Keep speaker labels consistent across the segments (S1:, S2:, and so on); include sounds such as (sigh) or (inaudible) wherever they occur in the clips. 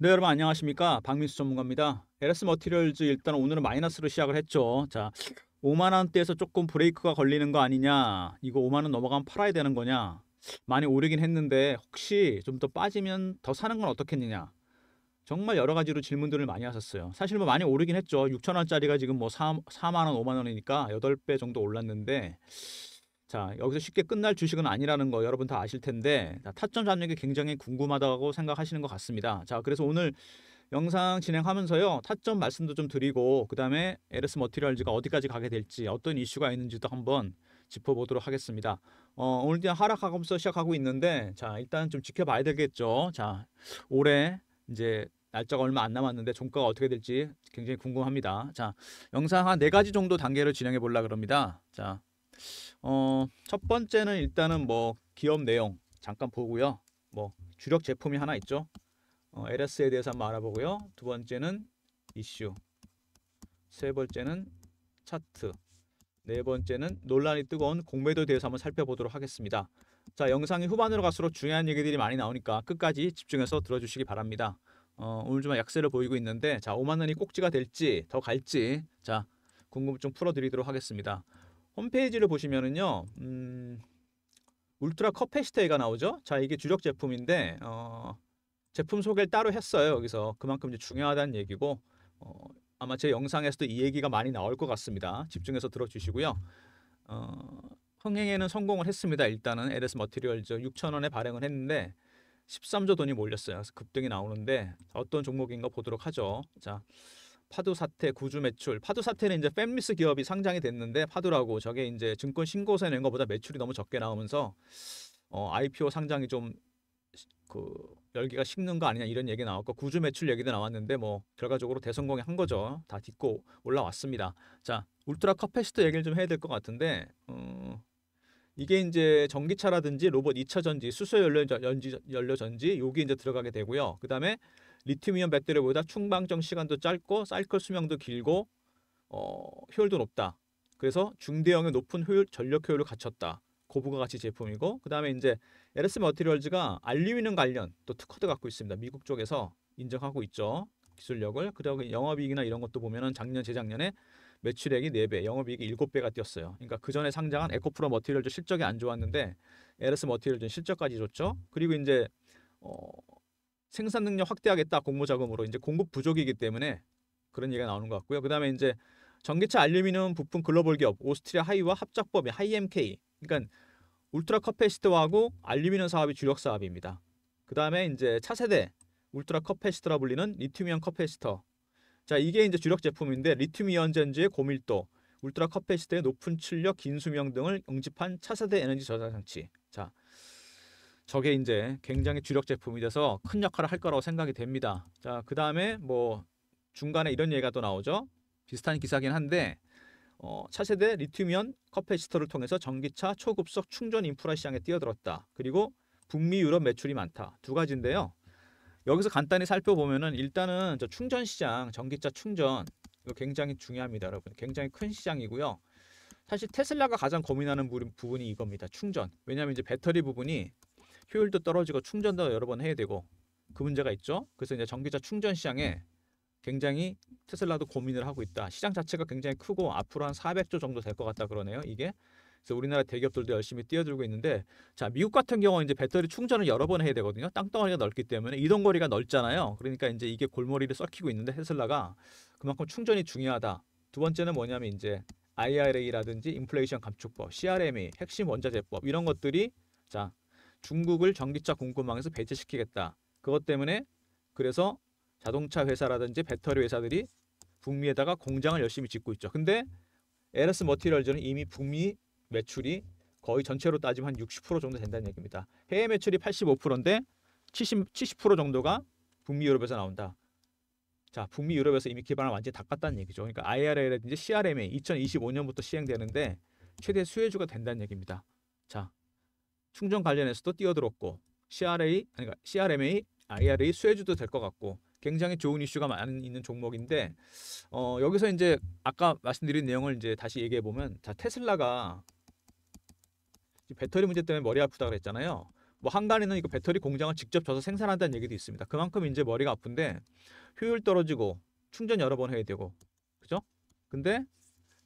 S1: 네 여러분 안녕하십니까 박민수 전문가입니다 LS 머티리얼즈 일단 오늘은 마이너스로 시작을 했죠 자 5만원대에서 조금 브레이크가 걸리는 거 아니냐 이거 5만원 넘어가면 팔아야 되는 거냐 많이 오르긴 했는데 혹시 좀 더 빠지면 더 사는 건 어떻겠느냐 정말 여러 가지로 질문들을 많이 하셨어요 사실 뭐 많이 오르긴 했죠 6천원짜리가 지금 뭐 4, 만원 5만원이니까 8배 정도 올랐는데 자 여기서 쉽게 끝날 주식은 아니라는 거 여러분 다 아실 텐데 자, 타점 잡는 게 굉장히 궁금하다고 생각하시는 것 같습니다. 자 그래서 오늘 영상 진행하면서요 타점 말씀도 좀 드리고 그 다음에 LS 머티리얼즈가 어디까지 가게 될지 어떤 이슈가 있는지도 한번 짚어보도록 하겠습니다. 어, 오늘 그냥 하락하면서 시작하고 있는데 자 일단 좀 지켜봐야 되겠죠. 자 올해 이제 날짜가 얼마 안 남았는데 종가가 어떻게 될지 굉장히 궁금합니다. 자 영상 한 네 가지 정도 단계를 진행해 보려 그럽니다. 자 어, 첫 번째는 일단은 뭐 기업 내용 잠깐 보고요. 뭐 주력 제품이 하나 있죠. 어, LS에 대해서 한번 알아보고요. 두 번째는 이슈. 세 번째는 차트. 네 번째는 논란이 뜨거운 공매도에 대해서 한번 살펴보도록 하겠습니다. 자, 영상이 후반으로 갈수록 중요한 얘기들이 많이 나오니까 끝까지 집중해서 들어주시기 바랍니다. 어, 오늘 좀 약세를 보이고 있는데 자, 5만 원이 꼭지가 될지 더 갈지 자, 궁금증 풀어드리도록 하겠습니다. 홈페이지를 보시면은요. 음, 울트라 커패시테이가 나오죠. 자, 이게 주력 제품인데 어, 제품 소개를 따로 했어요. 여기서 그만큼 이제 중요하다는 얘기고 어, 아마 제 영상에서도 이 얘기가 많이 나올 것 같습니다. 집중해서 들어주시고요. 어, 흥행에는 성공을 했습니다. 일단은 LS 머티리얼즈 6천원에 발행을 했는데 13조 돈이 몰렸어요. 급등이 나오는데 어떤 종목인가 보도록 하죠. 자, 파도 사태 구주 매출 파도 사태는 이제 팹리스 기업이 상장이 됐는데 파도라고 저게 이제 증권 신고세 낸것보다 매출이 너무 적게 나오면서 어, IPO 상장이 좀 그 열기가 식는 거 아니냐 이런 얘기 나왔고 구주 매출 얘기도 나왔는데 뭐 결과적으로 대성공이 한 거죠 다 딛고 올라왔습니다 자 울트라 커패시트 얘기를 좀 해야 될 것 같은데 어, 이게 이제 전기차라든지 로봇 2차 전지 수소 연료 전지 연료 전지 여기 이제 들어가게 되고요 그 다음에 리튬이온 배터리보다 충방정 시간도 짧고 사이클 수명도 길고 어, 효율도 높다. 그래서 중대형의 높은 효율, 전력 효율을 갖췄다. 고부가 가치 제품이고 그 다음에 이제 LS 머티리얼즈가 알루미늄 관련 또 특허도 갖고 있습니다. 미국 쪽에서 인정하고 있죠. 기술력을. 그리고 영업이익이나 이런 것도 보면은 작년 재작년에 매출액이 4배, 영업이익이 7배가 뛰었어요. 그러니까 그 전에 상장한 에코프로 머티리얼즈 실적이 안 좋았는데 LS 머티리얼즈 실적까지 좋죠 그리고 이제 어, 생산 능력 확대하겠다 공모 자금으로 이제 공급 부족이기 때문에 그런 얘기가 나오는 것 같고요. 그다음에 이제 전기차 알루미늄 부품 글로벌 기업 오스트리아 하이와 합작법의 하이MK 그러니까 울트라 커패시터하고 알루미늄 사업이 주력 사업입니다. 그다음에 이제 차세대 울트라 커패시터라 불리는 리튬이온 커패시터. 자, 이게 이제 주력 제품인데 리튬 이온 전지의 고밀도, 울트라 커패시터의 높은 출력, 긴 수명 등을 응집한 차세대 에너지 저장 장치. 자, 저게 이제 굉장히 주력 제품이 돼서 큰 역할을 할 거라고 생각이 됩니다. 자, 그 다음에 뭐 중간에 이런 얘기가 또 나오죠. 비슷한 기사긴 한데 어, 차세대 리튬이온 커패시터를 통해서 전기차 초급속 충전 인프라 시장에 뛰어들었다. 그리고 북미 유럽 매출이 많다. 두 가지인데요. 여기서 간단히 살펴보면은 일단은 충전 시장, 전기차 충전 이거 굉장히 중요합니다, 여러분. 굉장히 큰 시장이고요. 사실 테슬라가 가장 고민하는 부분이 이겁니다. 충전. 왜냐하면 이제 배터리 부분이 효율도 떨어지고 충전도 여러 번 해야 되고 그 문제가 있죠. 그래서 이제 전기차 충전 시장에 굉장히 테슬라도 고민을 하고 있다. 시장 자체가 굉장히 크고 앞으로 한 400조 정도 될 것 같다 그러네요. 이게 그래서 우리나라 대기업들도 열심히 뛰어들고 있는데 자 미국 같은 경우는 이제 배터리 충전을 여러 번 해야 되거든요. 땅덩어리가 넓기 때문에 이동 거리가 넓잖아요. 그러니까 이제 이게 골머리를 썩히고 있는데 테슬라가 그만큼 충전이 중요하다. 두 번째는 뭐냐면 이제 IRA라든지 인플레이션 감축법, CRM이 핵심 원자재법 이런 것들이 자 중국을 전기차 공급망에서 배제시키겠다. 그것 때문에 그래서 자동차 회사라든지 배터리 회사들이 북미에다가 공장을 열심히 짓고 있죠. 근데 에러스 머티리얼즈는 이미 북미 매출이 거의 전체로 따지면 한 60% 정도 된다는 얘기입니다. 해외 매출이 85%인데 70, 70% 정도가 북미 유럽에서 나온다. 자, 북미 유럽에서 이미 기반을 완전히 닦았다는 얘기죠. 그러니까 IRA라든지 CRMA 2025년부터 시행되는데 최대 수혜주가 된다는 얘기입니다. 자, 충전 관련해서도 뛰어들었고 CRA 아니 그러니까 CRMA, IRA 수혜주도 될 것 같고 굉장히 좋은 이슈가 많이 있는 종목인데 어, 여기서 이제 아까 말씀드린 내용을 이제 다시 얘기해 보면 자 테슬라가 배터리 문제 때문에 머리 아프다 그랬잖아요. 뭐 한간에는 이거 배터리 공장을 직접 줘서 생산한다는 얘기도 있습니다. 그만큼 이제 머리가 아픈데 효율 떨어지고 충전 여러 번 해야 되고 그죠? 근데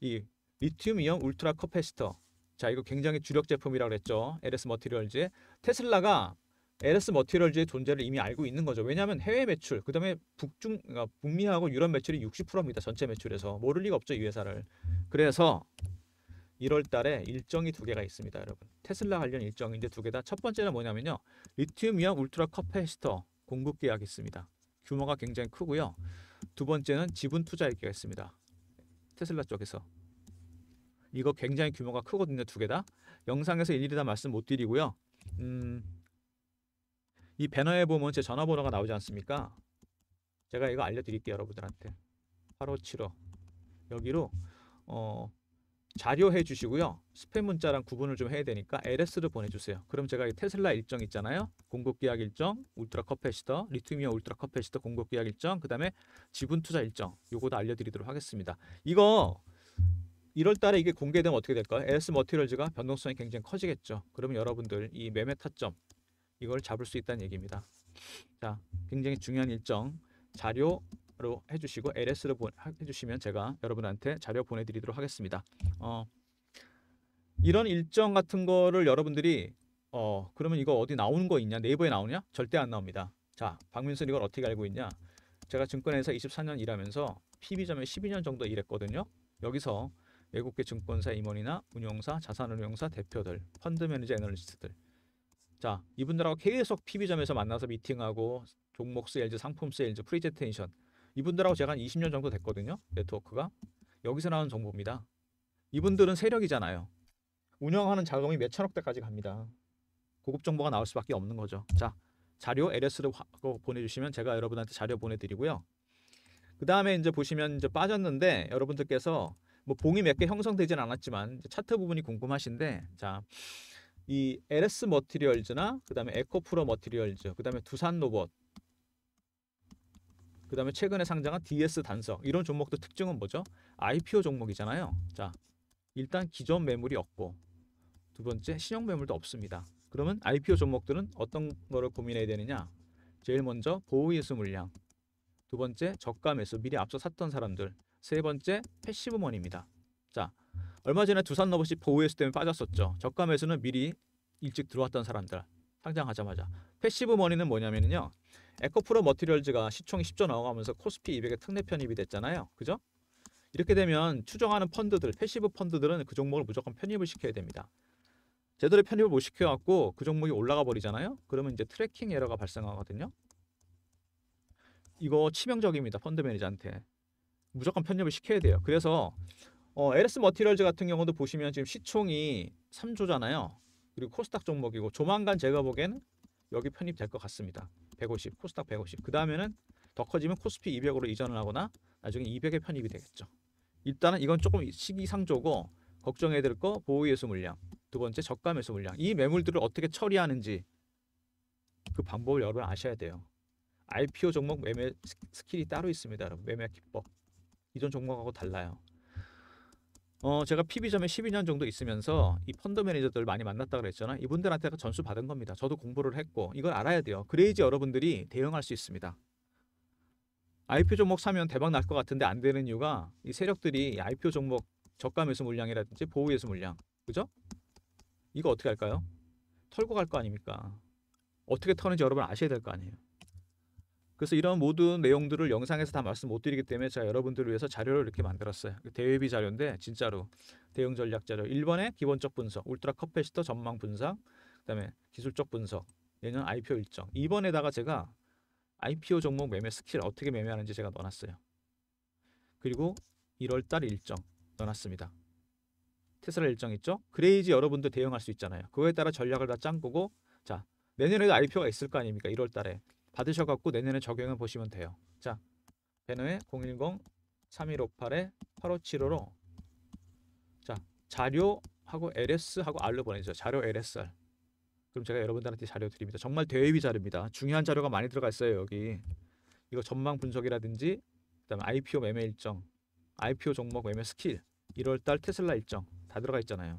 S1: 이 리튬이온 울트라 커패시터 자 이거 굉장히 주력 제품이라고 그랬죠. LS 머티리얼즈 테슬라가 LS 머티리얼즈의 존재를 이미 알고 있는 거죠. 왜냐하면 해외 매출, 그 다음에 북중, 그러니까 북미하고 유럽 매출이 60%입니다. 전체 매출에서. 모를 리가 없죠. 이 회사를. 그래서 1월 달에 일정이 두 개가 있습니다. 여러분. 테슬라 관련 일정인데 두 개다. 첫 번째는 뭐냐면요. 리튬이온 울트라 커패스터 공급 계약이 있습니다. 규모가 굉장히 크고요. 두 번째는 지분 투자 얘기가 있습니다. 테슬라 쪽에서. 이거 굉장히 규모가 크거든요. 두개 다. 영상에서 일일이 다 말씀 못 드리고요. 음, 이 배너에 보면 제 전화번호가 나오지 않습니까? 제가 이거 알려드릴게요. 여러분들한테. 8575 여기로 어, 자료해 주시고요. 스팸 문자랑 구분을 좀 해야 되니까 l s 를 보내주세요. 그럼 제가 테슬라 일정 있잖아요. 공급계약 일정, 울트라 커패시터, 리튬이어 울트라 커패시터 공급계약 일정, 그 다음에 지분 투자 일정 요거 도 알려드리도록 하겠습니다. 이거 1월 달에 이게 공개되면 어떻게 될까요? LS 머티럴즈가 변동성이 굉장히 커지겠죠. 그러면 여러분들 이 매매 타점 이걸 잡을 수 있다는 얘기입니다. 자, 굉장히 중요한 일정 자료로 해주시고 LS로 보, 해주시면 제가 여러분한테 자료 보내드리도록 하겠습니다. 어, 이런 일정 같은 거를 여러분들이 어 그러면 이거 어디 나오는 거 있냐 네이버에 나오냐 절대 안 나옵니다. 자 박민선 이걸 어떻게 알고 있냐? 제가 증권회사 24년 일하면서 PB점에 12년 정도 일했거든요. 여기서 외국계 증권사 임원이나 운용사, 자산운용사 대표들, 펀드 매니저 애널리스트들. 자, 이분들하고 계속 PB점에서 만나서 미팅하고 종목 세일즈, 상품 세일즈, 프리젠테이션 이분들하고 제가 한 20년 정도 됐거든요. 네트워크가. 여기서 나온 정보입니다. 이분들은 세력이잖아요. 운영하는 자금이 몇 천억 대까지 갑니다. 고급 정보가 나올 수밖에 없는 거죠. 자, 자료 LS로 어, 보내주시면 제가 여러분한테 자료 보내드리고요. 그 다음에 이제 보시면 이제 빠졌는데 여러분들께서 뭐 봉이 몇 개 형성되진 않았지만 차트 부분이 궁금하신데 자. 이 LS 머티리얼즈나 그다음에 에코프로 머티리얼즈, 그다음에 두산 로봇 그다음에 최근에 상장한 DS 단석 이런 종목도 특징은 뭐죠? IPO 종목이잖아요. 자, 일단 기존 매물이 없고 두 번째 신형 매물도 없습니다. 그러면 IPO 종목들은 어떤 거를 고민해야 되느냐? 제일 먼저 보호예수 물량, 두 번째 저가 매수 미리 앞서 샀던 사람들, 세 번째 패시브 머니입니다. 자, 얼마 전에 두산 러버시 보호회수 때문에 빠졌었죠. 저가 매수는 미리 일찍 들어왔던 사람들 상장하자마자 패시브 머니는 뭐냐면요. 에코프로 머티리얼즈가 시총이 10조 나와가면서 코스피 200에 특례 편입이 됐잖아요. 그죠? 이렇게 되면 추정하는 펀드들, 패시브 펀드들은 그 종목을 무조건 편입을 시켜야 됩니다. 제대로 편입을 못 시켜갖고 그 종목이 올라가 버리잖아요. 그러면 이제 트래킹 에러가 발생하거든요. 이거 치명적입니다. 펀드 매니저한테. 무조건 편입을 시켜야 돼요. 그래서 어, LS 머티리얼즈 같은 경우도 보시면 지금 시총이 3조잖아요. 그리고 코스닥 종목이고 조만간 제가 보기에는 여기 편입될 것 같습니다. 150, 코스닥 150. 그 다음에는 더 커지면 코스피 200으로 이전을 하거나 나중에 200에 편입이 되겠죠. 일단은 이건 조금 시기상조고 걱정해야 될 거 보호예수 물량, 두 번째 저가 매수 물량. 이 매물들을 어떻게 처리하는지 그 방법을 여러분 아셔야 돼요. IPO 종목 매매 스킬이 따로 있습니다. 여러분. 매매 기법. 기존 종목하고 달라요. 어, 제가 PB점에 12년 정도 있으면서 이 펀드 매니저들 많이 만났다 그랬잖아. 이분들한테 그 전수 받은 겁니다. 저도 공부를 했고 이걸 알아야 돼요. 그레이지 음. 여러분들이 대응할 수 있습니다. IPO 종목 사면 대박 날 것 같은데 안 되는 이유가 이 세력들이 IPO 종목 저가 매수 물량이라든지 보호 매수 물량. 그죠? 이거 어떻게 할까요? 털고 갈 거 아닙니까? 어떻게 터는지 여러분 아셔야 될 거 아니에요. 그래서 이런 모든 내용들을 영상에서 다 말씀 못 드리기 때문에 제가 여러분들을 위해서 자료를 이렇게 만들었어요. 그 대외비 자료인데 진짜로 대응 전략 자료. 1번에 기본적 분석, 울트라 커패시터 전망 분석, 그다음에 기술적 분석, 내년 IPO 일정. 2번에다가 제가 IPO 종목 매매 스킬 어떻게 매매하는지 제가 넣어놨어요. 그리고 1월달 일정 넣어놨습니다. 테슬라 일정 있죠? 그레이지 여러분들 대응할 수 있잖아요. 그거에 따라 전략을 다짱 거고 자 내년에도 IPO가 있을 거 아닙니까? 1월달에 받으셔갖고 내년에 적용해 보시면 돼요. 자, 배너에 010-3158-8575로 자, 자료하고 LS하고 R로 보내주세요. 자료 LSR. 그럼 제가 여러분들한테 자료 드립니다. 정말 대외비 자료입니다. 중요한 자료가 많이 들어가 있어요, 여기. 이거 전망 분석이라든지 그다음에 IPO 매매 일정, IPO 종목 매매 스킬, 1월 달 테슬라 일정 다 들어가 있잖아요.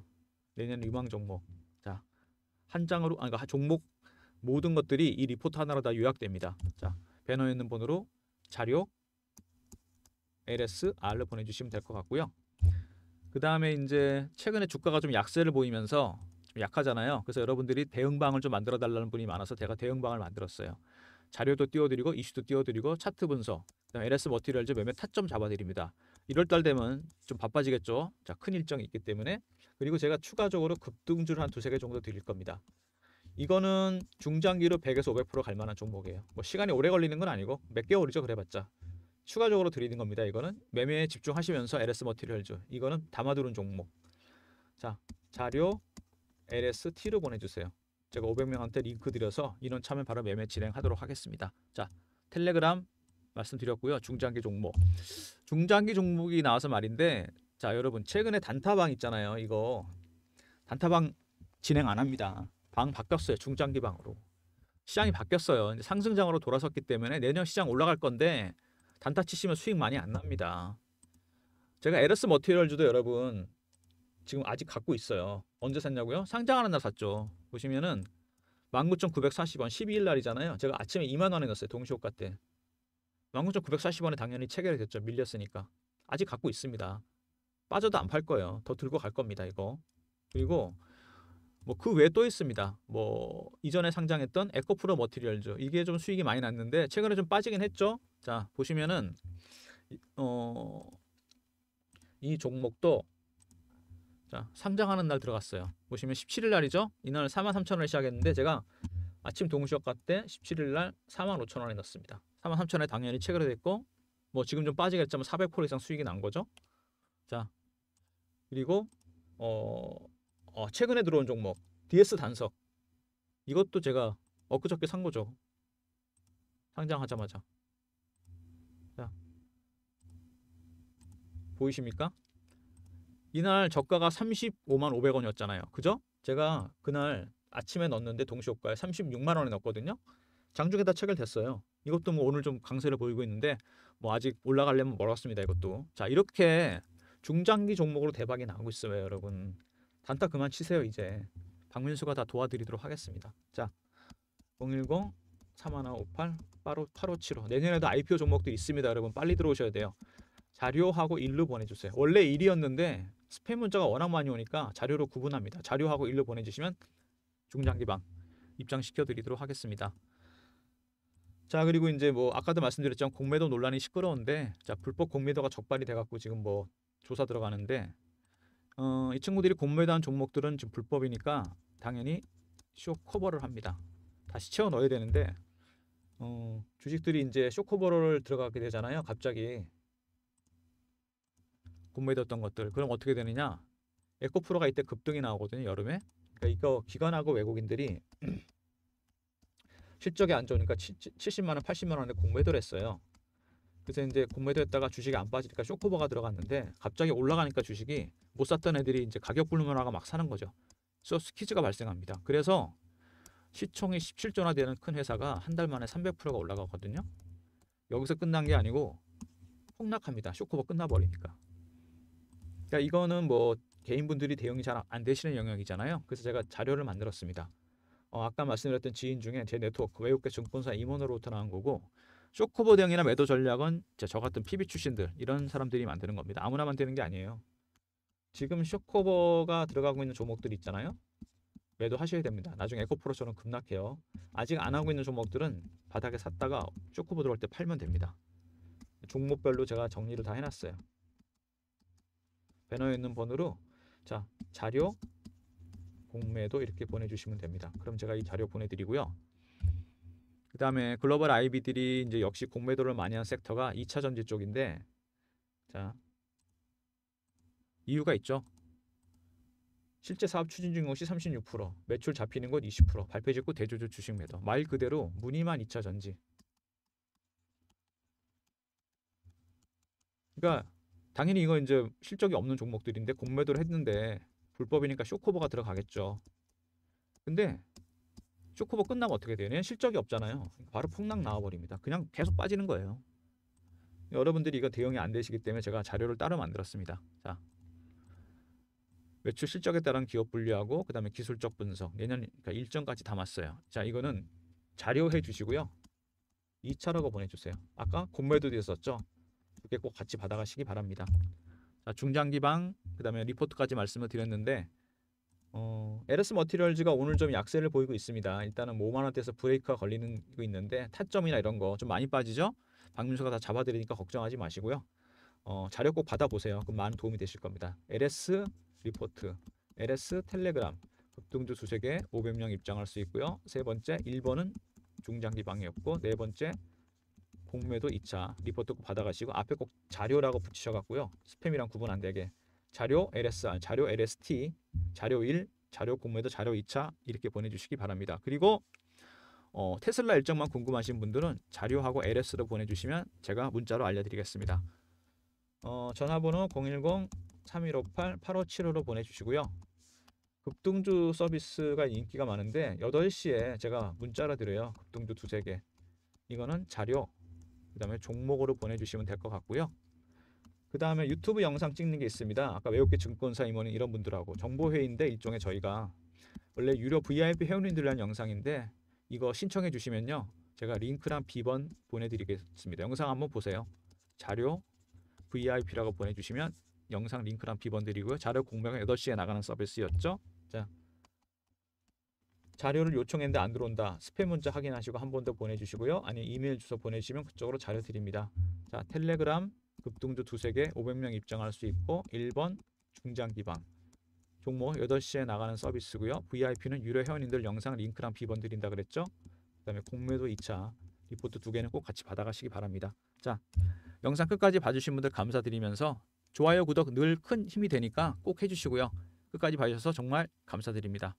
S1: 내년 유망 종목. 자, 한 장으로 아니 그러니까 종목 모든 것들이 이 리포트 하나로 다 요약됩니다. 자, 배너에 있는 번호로 자료 LSR로 보내주시면 될 것 같고요. 그 다음에 이제 최근에 주가가 좀 약세를 보이면서 좀 약하잖아요. 그래서 여러분들이 대응방을 좀 만들어 달라는 분이 많아서 제가 대응방을 만들었어요. 자료도 띄워드리고 이슈도 띄워드리고 차트 분석, 그다음 LS 머티리얼즈 매매 타점 잡아드립니다. 1월달 되면 좀 바빠지겠죠. 자, 큰 일정이 있기 때문에 그리고 제가 추가적으로 급등주를 한 두세 개 정도 드릴 겁니다. 이거는 중장기로 100에서 500%갈 만한 종목이에요. 뭐 시간이 오래 걸리는 건 아니고 몇 개월이죠. 그래봤자. 추가적으로 드리는 겁니다. 이거는 매매에 집중하시면서 LS 머티리얼즈 이거는 담아두는 종목. 자 자료 LST로 보내주세요. 제가 500명한테 링크 드려서 인원 참여 바로 매매 진행하도록 하겠습니다. 자 텔레그램 말씀드렸고요. 중장기 종목. 중장기 종목이 나와서 말인데 자 여러분 최근에 단타방 있잖아요. 이거 단타방 진행 안 합니다. 방 바뀌었어요. 중장기 방으로. 시장이 바뀌었어요. 상승장으로 돌아섰기 때문에 내년 시장 올라갈 건데 단타 치시면 수익 많이 안 납니다. 제가 에러스 머티리얼주도 여러분 지금 아직 갖고 있어요. 언제 샀냐고요? 상장하는 날 샀죠. 보시면은 19,940원 12일 날이잖아요. 제가 아침에 2만 원에 넣었어요. 동시효과 때. 19,940원에 당연히 체결이 됐죠. 밀렸으니까. 아직 갖고 있습니다. 빠져도 안 팔 거예요. 더 들고 갈 겁니다. 이거. 그리고 뭐그 외에 또 있습니다. 뭐 이전에 상장했던 에코프로 머티리얼즈 이게 좀 수익이 많이 났는데 최근에 좀 빠지긴 했죠. 자 보시면은 어, 이 종목도 자 상장하는 날 들어갔어요. 보시면 17일 날이죠. 이날 4 3 0 0 0 원에 시작했는데 제가 아침 동시효과 때 17일 날4 5 0 0 0 원에 넣었습니다. 4 3 0 0 0 원에 당연히 체결됐고 뭐 지금 좀 빠지겠지만 400% 이상 수익이 난 거죠. 자 그리고 어 어, 최근에 들어온 종목 DS 단석 이것도 제가 엊그저께 산 거죠. 상장하자마자. 자, 보이십니까? 이날 저가가 35만 500원이었잖아요. 그죠? 제가 그날 아침에 넣었는데 동시효과에 36만 원에 넣었거든요. 장중에 다 체결됐어요. 이것도 뭐 오늘 좀 강세를 보이고 있는데 뭐 아직 올라가려면 멀었습니다. 이것도. 자, 이렇게 중장기 종목으로 대박이 나고 있어요, 여러분. 단타 그만 치세요 이제 박민수가 다 도와드리도록 하겠습니다 자 010 3158 85, 7 5 내년에도 IPO 종목도 있습니다 여러분 빨리 들어오셔야 돼요 자료하고 일로 보내주세요 원래 일이었는데 스팸 문자가 워낙 많이 오니까 자료로 구분합니다 자료하고 일로 보내주시면 중장기방 입장시켜 드리도록 하겠습니다 자 그리고 이제 뭐 아까도 말씀드렸지만 공매도 논란이 시끄러운데 자 불법 공매도가 적발이 돼갖고 지금 뭐 조사 들어가는데 어, 이 친구들이 공매에 대한 종목들은 지금 불법이니까 당연히 쇼 커버를 합니다. 다시 채워 넣어야 되는데 어, 주식들이 이제 쇼 커버를 들어가게 되잖아요. 갑자기 공매해뒀던 것들 그럼 어떻게 되느냐? 에코프로가 이때 급등이 나오거든요. 여름에 그러니까 이거 기관하고 외국인들이 (clears throat) 실적이 안 좋으니까 70만 원, 80만 원에 공매도를했어요 그래서 이제 공매도 했다가 주식이 안 빠지니까 쇼커버가 들어갔는데 갑자기 올라가니까 주식이 못 샀던 애들이 이제 가격 불문화가 막 사는 거죠. 소스키즈가 발생합니다. 그래서 시총이 17조나 되는 큰 회사가 한 달 만에 300%가 올라가거든요. 여기서 끝난 게 아니고 폭락합니다. 쇼커버 끝나버리니까. 그러니까 이거는 뭐 개인분들이 대응이 잘 안 되시는 영역이잖아요. 그래서 제가 자료를 만들었습니다. 어, 아까 말씀드렸던 지인 중에 제 네트워크 외국계 증권사 임원으로부터 나온 거고 쇼크보 대응이나 매도 전략은 저 같은 PB 출신들 이런 사람들이 만드는 겁니다. 아무나 만드는 게 아니에요. 지금 쇼크버가 들어가고 있는 종목들 있잖아요. 매도 하셔야 됩니다. 나중에 에코프로처럼 급락해요. 아직 안 하고 있는 종목들은 바닥에 샀다가 쇼크버 들어올 때 팔면 됩니다. 종목별로 제가 정리를 다 해놨어요. 배너에 있는 번호로 자 자료 공매도 이렇게 보내주시면 됩니다. 그럼 제가 이 자료 보내드리고요. 그다음에 글로벌 IB들이 이제 역시 공매도를 많이 한 섹터가 2차 전지 쪽인데 자 이유가 있죠. 실제 사업 추진 중공 시 36%, 매출 잡히는 것 20%, 발표 직후 대조조 주식 매도. 말 그대로 무늬만 2차 전지. 그러니까 당연히 이거 이제 실적이 없는 종목들인데 공매도를 했는데 불법이니까 쇼커버가 들어가겠죠. 근데 쇼크버 끝나면 어떻게 되냐 실적이 없잖아요. 바로 폭락 나와버립니다. 그냥 계속 빠지는 거예요. 여러분들이 이거 대응이 안 되시기 때문에 제가 자료를 따로 만들었습니다. 자, 매출 실적에 따른 기업 분류하고 그다음에 기술적 분석 내년 그러니까 일정까지 담았어요. 자, 이거는 자료 해주시고요. 2차라고 보내주세요. 아까 공매도 됐었죠. 그게 꼭 같이 받아가시기 바랍니다. 자, 중장기방 그다음에 리포트까지 말씀을 드렸는데 어, 에르 머티리얼즈가 오늘 좀 약세를 보이고 있습니다. 일단은 5만 뭐 원대에서 브레이크가 걸리는 거 있는데 타점이나 이런 거 좀 많이 빠지죠. 박민수가 다 잡아드리니까 걱정하지 마시고요. 어, 자료 꼭 받아보세요. 그럼 많은 도움이 되실 겁니다. LS 리포트, LS 텔레그램, 급등주 두세 개 500명 입장할 수 있고요. 세 번째 1번은 중장기 방해였고 네 번째 공매도 2차 리포트 꼭 받아가시고 앞에 꼭 자료라고 붙이셔갖고요. 스팸이랑 구분 안 되게 자료 LSR, 아, 자료 LST, 자료 1, 자료 공모에도 자료 2차 이렇게 보내주시기 바랍니다. 그리고 어, 테슬라 일정만 궁금하신 분들은 자료하고 LS로 보내주시면 제가 문자로 알려드리겠습니다. 어, 전화번호 010-3158-8575로 보내주시고요. 급등주 서비스가 인기가 많은데 8시에 제가 문자로 드려요. 급등주 두세 개. 이거는 자료, 그 다음에 종목으로 보내주시면 될 것 같고요. 그 다음에 유튜브 영상 찍는 게 있습니다. 아까 외국계 증권사 임원인 이런 분들하고 정보회의인데 일종의 저희가 원래 유료 VIP 회원님들 위한 영상인데 이거 신청해 주시면요. 제가 링크랑 비번 보내드리겠습니다. 영상 한번 보세요. 자료 VIP라고 보내주시면 영상 링크랑 비번 드리고요. 자료 공명은 8시에 나가는 서비스였죠. 자, 자료를 요청했는데 안 들어온다. 스팸 문자 확인하시고 한 번 더 보내주시고요. 아니 면 이메일 주소 보내주시면 그쪽으로 자료 드립니다. 자, 텔레그램 급등주 두세 개 500명 입장할 수 있고 1번 중장기방 종목 8시에 나가는 서비스고요. VIP는 유료 회원님들 영상 링크랑 비번 드린다 그랬죠? 그 다음에 공매도 2차 리포트 두 개는 꼭 같이 받아가시기 바랍니다. 자, 영상 끝까지 봐주신 분들 감사드리면서 좋아요, 구독 늘 큰 힘이 되니까 꼭 해주시고요. 끝까지 봐주셔서 정말 감사드립니다.